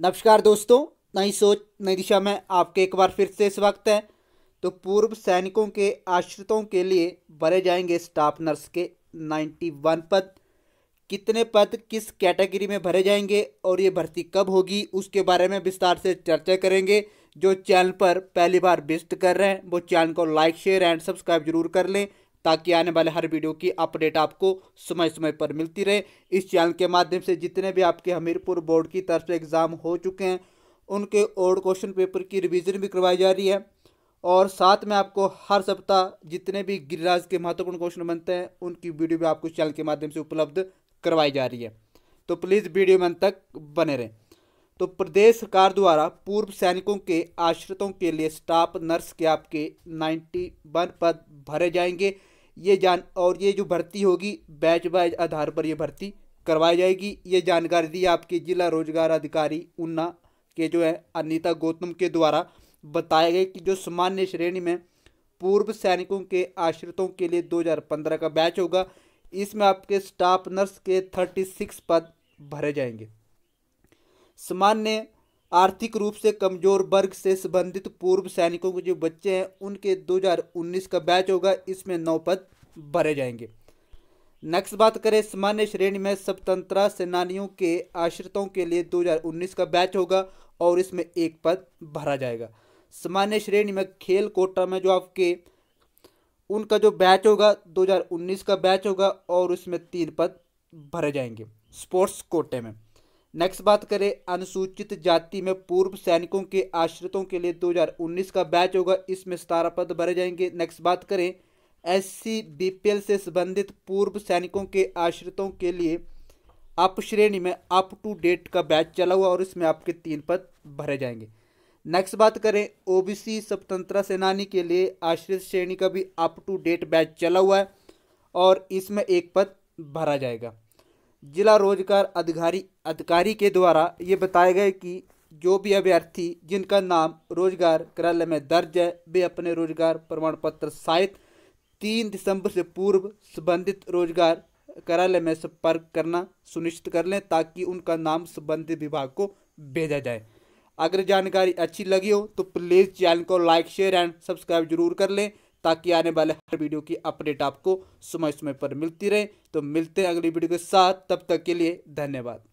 नमस्कार दोस्तों नई सोच नई दिशा में आपके एक बार फिर से स्वागत है तो पूर्व सैनिकों के आश्रितों के लिए भरे जाएंगे स्टाफ नर्स के 91 पद कितने पद किस कैटेगरी में भरे जाएंगे और ये भर्ती कब होगी उसके बारे में विस्तार से चर्चा करेंगे जो चैनल पर पहली बार विजिट कर रहे हैं वो चैनल को लाइक शेयर एंड सब्सक्राइब जरूर कर लें ताकि आने वाले हर वीडियो की अपडेट आपको समय समय पर मिलती रहे इस चैनल के माध्यम से जितने भी आपके हमीरपुर बोर्ड की तरफ से एग्ज़ाम हो चुके हैं उनके ओल्ड क्वेश्चन पेपर की रिविज़न भी करवाई जा रही है और साथ में आपको हर सप्ताह जितने भी गिरिराज के महत्वपूर्ण क्वेश्चन बनते हैं उनकी वीडियो भी आपको चैनल के माध्यम से उपलब्ध करवाई जा रही है तो प्लीज़ वीडियो में तक बने रहें तो प्रदेश सरकार द्वारा पूर्व सैनिकों के आश्रितों के लिए स्टाफ नर्स के आपके 91 पद भरे जाएंगे ये जान और ये जो भर्ती होगी बैच वाइज आधार पर ये भर्ती करवाई जाएगी ये जानकारी दी आपके जिला रोजगार अधिकारी ऊना के जो है अनिता गौतम के द्वारा बताया गया कि जो सामान्य श्रेणी में पूर्व सैनिकों के आश्रितों के लिए 2015 का बैच होगा इसमें आपके स्टाफ नर्स के 36 पद भरे जाएंगे सामान्य आर्थिक रूप से कमजोर वर्ग से संबंधित पूर्व सैनिकों के जो बच्चे हैं उनके 2019 का बैच होगा इसमें नौ पद भरे जाएंगे नेक्स्ट बात करें सामान्य श्रेणी में स्वतंत्रता सेनानियों के आश्रितों के लिए 2019 का बैच होगा और इसमें एक पद भरा जाएगा सामान्य श्रेणी में खेल कोटा में जो आपके उनका जो बैच होगा 2019 का बैच होगा और उसमें तीन पद भरे जाएंगे स्पोर्ट्स कोटे में नेक्स्ट बात करें अनुसूचित जाति में पूर्व सैनिकों के आश्रितों के लिए 2019 का बैच होगा इसमें सतारह पद भरे जाएंगे नेक्स्ट बात करें एससी बीपीएल से संबंधित पूर्व सैनिकों के आश्रितों के लिए अप श्रेणी में अप टू डेट का बैच चला हुआ और इसमें आपके तीन पद भरे जाएंगे नेक्स्ट बात करें ओबीसी स्वतंत्रता सेनानी के लिए आश्रित श्रेणी का भी अप टू डेट बैच चला हुआ है और इसमें एक पद भरा जाएगा जिला रोजगार अधिकारी अधिकारी के द्वारा ये बताया गया कि जो भी अभ्यर्थी जिनका नाम रोजगार कार्यालय में दर्ज है वे अपने रोजगार प्रमाण पत्र सहित तीन दिसंबर से पूर्व संबंधित रोजगार कार्यालय में संपर्क करना सुनिश्चित कर लें ताकि उनका नाम संबंधित विभाग को भेजा जाए अगर जानकारी अच्छी लगी हो तो प्लीज़ चैनल को लाइक शेयर एंड सब्सक्राइब जरूर कर लें ताकि आने वाले हर वीडियो की अपडेट आपको समय समय पर मिलती रहे तो मिलते हैं अगली वीडियो के साथ तब तक के लिए धन्यवाद